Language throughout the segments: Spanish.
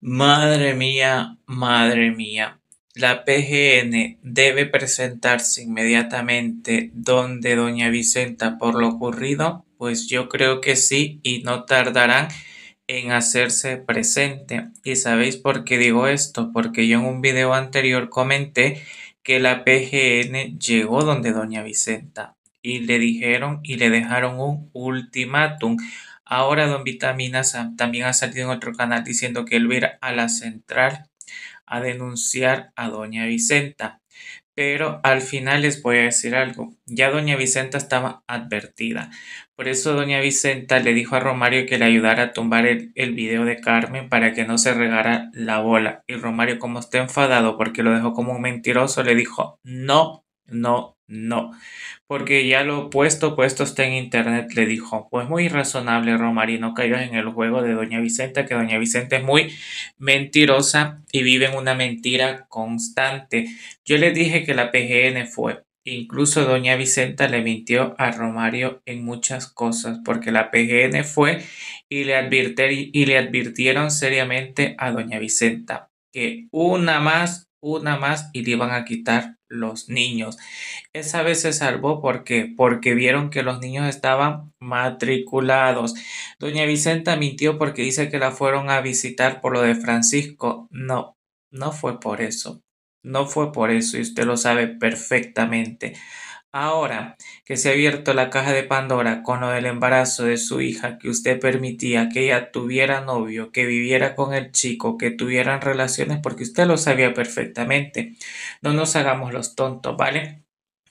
Madre mía, madre mía, la PGN debe presentarse inmediatamente donde doña Vicenta por lo ocurrido, pues yo creo que sí y no tardarán en hacerse presente. ¿Y sabéis por qué digo esto? Porque yo en un video anterior comenté que la PGN llegó donde doña Vicenta y le dijeron y le dejaron un ultimátum Ahora Don Vitamina ah, también ha salido en otro canal diciendo que él va a ir a la central a denunciar a Doña Vicenta. Pero al final les voy a decir algo. Ya Doña Vicenta estaba advertida. Por eso Doña Vicenta le dijo a Romario que le ayudara a tumbar el, el video de Carmen para que no se regara la bola. Y Romario, como está enfadado porque lo dejó como un mentiroso, le dijo no, no no, porque ya lo puesto, puesto está en internet, le dijo. Pues muy razonable, no caigas en el juego de Doña Vicenta, que Doña Vicenta es muy mentirosa y vive en una mentira constante. Yo le dije que la PGN fue. Incluso Doña Vicenta le mintió a Romario en muchas cosas, porque la PGN fue y le advirtieron seriamente a Doña Vicenta que una más una más y le iban a quitar los niños. Esa vez se salvó porque porque vieron que los niños estaban matriculados. Doña Vicenta mintió porque dice que la fueron a visitar por lo de Francisco. No, no fue por eso. No fue por eso y usted lo sabe perfectamente. Ahora que se ha abierto la caja de Pandora con lo del embarazo de su hija, que usted permitía que ella tuviera novio, que viviera con el chico, que tuvieran relaciones, porque usted lo sabía perfectamente. No nos hagamos los tontos, ¿vale?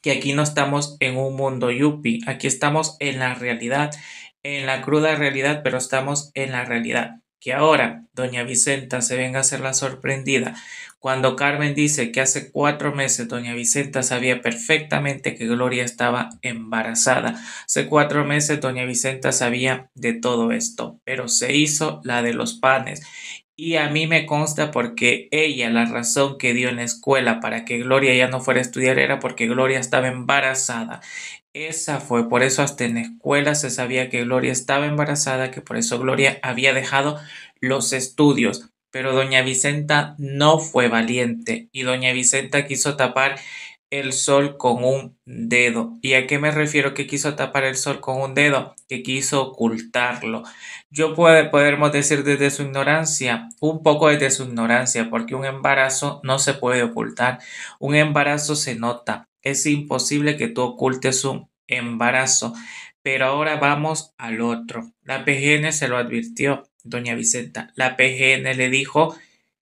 Que aquí no estamos en un mundo yuppie, aquí estamos en la realidad, en la cruda realidad, pero estamos en la realidad que ahora doña Vicenta se venga a hacer la sorprendida cuando Carmen dice que hace cuatro meses doña Vicenta sabía perfectamente que Gloria estaba embarazada. Hace cuatro meses doña Vicenta sabía de todo esto, pero se hizo la de los panes. Y a mí me consta porque ella, la razón que dio en la escuela para que Gloria ya no fuera a estudiar era porque Gloria estaba embarazada. Esa fue, por eso hasta en la escuela se sabía que Gloria estaba embarazada, que por eso Gloria había dejado los estudios. Pero doña Vicenta no fue valiente y doña Vicenta quiso tapar el sol con un dedo. ¿Y a qué me refiero que quiso tapar el sol con un dedo? Que quiso ocultarlo. Yo puedo podemos decir desde su ignorancia, un poco desde su ignorancia, porque un embarazo no se puede ocultar, un embarazo se nota es imposible que tú ocultes un embarazo. Pero ahora vamos al otro. La PGN se lo advirtió, doña Vicenta. La PGN le dijo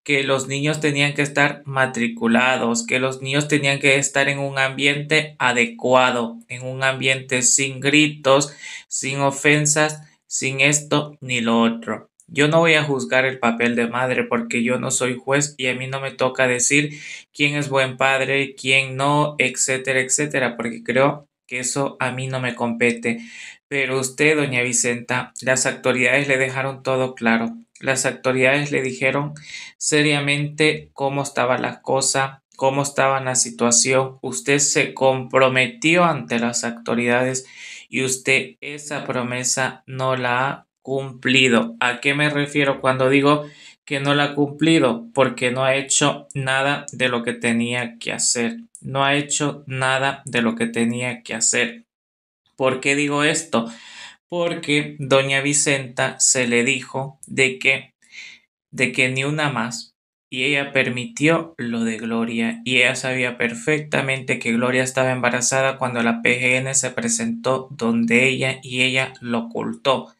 que los niños tenían que estar matriculados, que los niños tenían que estar en un ambiente adecuado, en un ambiente sin gritos, sin ofensas, sin esto ni lo otro. Yo no voy a juzgar el papel de madre porque yo no soy juez y a mí no me toca decir quién es buen padre, quién no, etcétera, etcétera, porque creo que eso a mí no me compete. Pero usted, doña Vicenta, las autoridades le dejaron todo claro. Las autoridades le dijeron seriamente cómo estaba la cosa, cómo estaba la situación. Usted se comprometió ante las autoridades y usted esa promesa no la ha cumplido. ¿A qué me refiero cuando digo que no la ha cumplido? Porque no ha hecho nada de lo que tenía que hacer. No ha hecho nada de lo que tenía que hacer. ¿Por qué digo esto? Porque doña Vicenta se le dijo de que de que ni una más y ella permitió lo de Gloria y ella sabía perfectamente que Gloria estaba embarazada cuando la PGN se presentó donde ella y ella lo ocultó.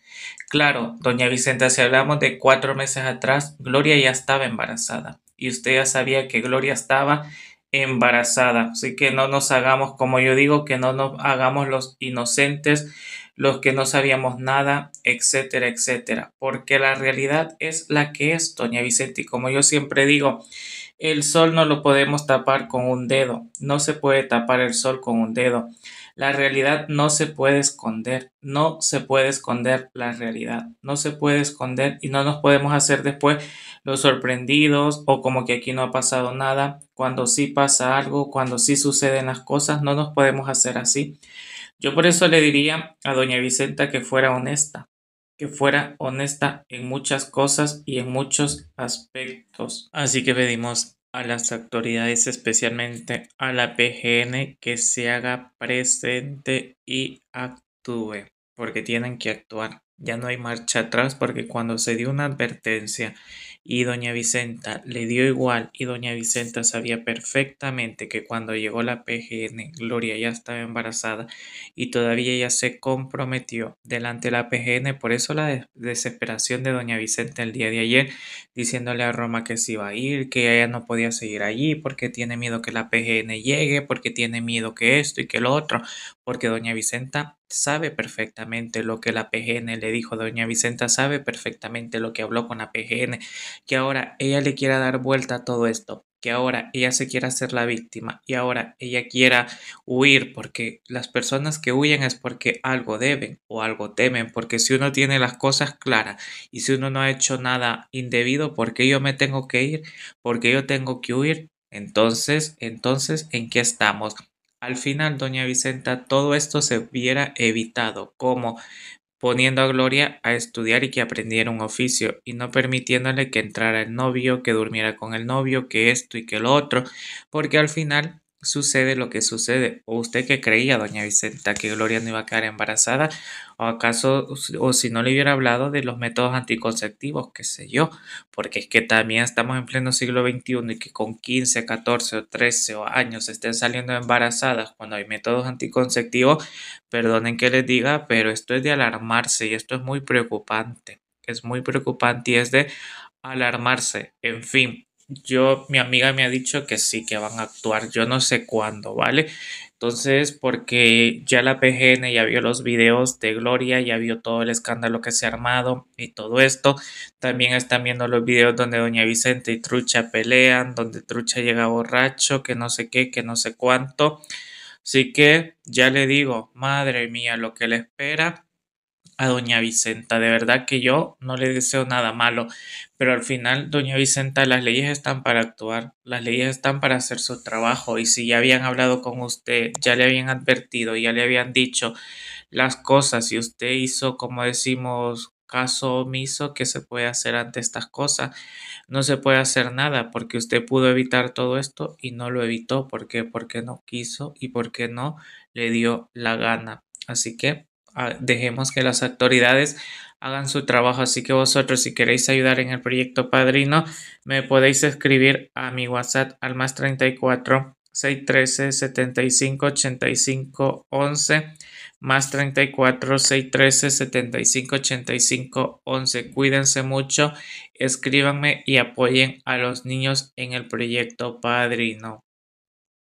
Claro, doña Vicenta, si hablamos de cuatro meses atrás, Gloria ya estaba embarazada y usted ya sabía que Gloria estaba embarazada. Así que no nos hagamos, como yo digo, que no nos hagamos los inocentes, los que no sabíamos nada, etcétera, etcétera. Porque la realidad es la que es, doña Vicente y como yo siempre digo, el sol no lo podemos tapar con un dedo, no se puede tapar el sol con un dedo. La realidad no se puede esconder, no se puede esconder la realidad, no se puede esconder y no nos podemos hacer después los sorprendidos o como que aquí no ha pasado nada. Cuando sí pasa algo, cuando sí suceden las cosas, no nos podemos hacer así. Yo por eso le diría a doña Vicenta que fuera honesta, que fuera honesta en muchas cosas y en muchos aspectos. Así que pedimos a las autoridades, especialmente a la PGN, que se haga presente y actúe, porque tienen que actuar. Ya no hay marcha atrás porque cuando se dio una advertencia y doña Vicenta le dio igual y doña Vicenta sabía perfectamente que cuando llegó la PGN Gloria ya estaba embarazada y todavía ella se comprometió delante de la PGN. Por eso la desesperación de doña Vicenta el día de ayer diciéndole a Roma que se iba a ir, que ella no podía seguir allí porque tiene miedo que la PGN llegue, porque tiene miedo que esto y que lo otro, porque doña Vicenta sabe perfectamente lo que la PGN le le dijo, doña Vicenta sabe perfectamente lo que habló con la PGN, que ahora ella le quiera dar vuelta a todo esto, que ahora ella se quiera hacer la víctima y ahora ella quiera huir porque las personas que huyen es porque algo deben o algo temen, porque si uno tiene las cosas claras y si uno no ha hecho nada indebido, ¿por qué yo me tengo que ir? ¿Por qué yo tengo que huir? Entonces, entonces, ¿en qué estamos? Al final, doña Vicenta, todo esto se hubiera evitado. como poniendo a Gloria a estudiar y que aprendiera un oficio, y no permitiéndole que entrara el novio, que durmiera con el novio, que esto y que lo otro, porque al final sucede lo que sucede. ¿O usted que creía, doña Vicenta, que Gloria no iba a quedar embarazada? ¿O acaso, o si no le hubiera hablado de los métodos anticonceptivos, qué sé yo? Porque es que también estamos en pleno siglo XXI y que con 15, 14 o 13 o años estén saliendo embarazadas cuando hay métodos anticonceptivos, perdonen que les diga, pero esto es de alarmarse y esto es muy preocupante. Es muy preocupante y es de alarmarse. En fin, yo, mi amiga me ha dicho que sí, que van a actuar, yo no sé cuándo, ¿vale? Entonces, porque ya la PGN ya vio los videos de Gloria, ya vio todo el escándalo que se ha armado y todo esto. También están viendo los videos donde Doña Vicente y Trucha pelean, donde Trucha llega borracho, que no sé qué, que no sé cuánto. Así que ya le digo, madre mía, lo que le espera a doña Vicenta. De verdad que yo no le deseo nada malo, pero al final, doña Vicenta, las leyes están para actuar, las leyes están para hacer su trabajo y si ya habían hablado con usted, ya le habían advertido, ya le habían dicho las cosas y usted hizo, como decimos, caso omiso que se puede hacer ante estas cosas. No se puede hacer nada porque usted pudo evitar todo esto y no lo evitó. ¿Por qué? Porque no quiso y porque no le dio la gana. Así que dejemos que las autoridades hagan su trabajo. Así que vosotros, si queréis ayudar en el proyecto Padrino, me podéis escribir a mi WhatsApp al más 34 613 75 85 11 más 34 613 75 85 11. Cuídense mucho, escríbanme y apoyen a los niños en el proyecto Padrino.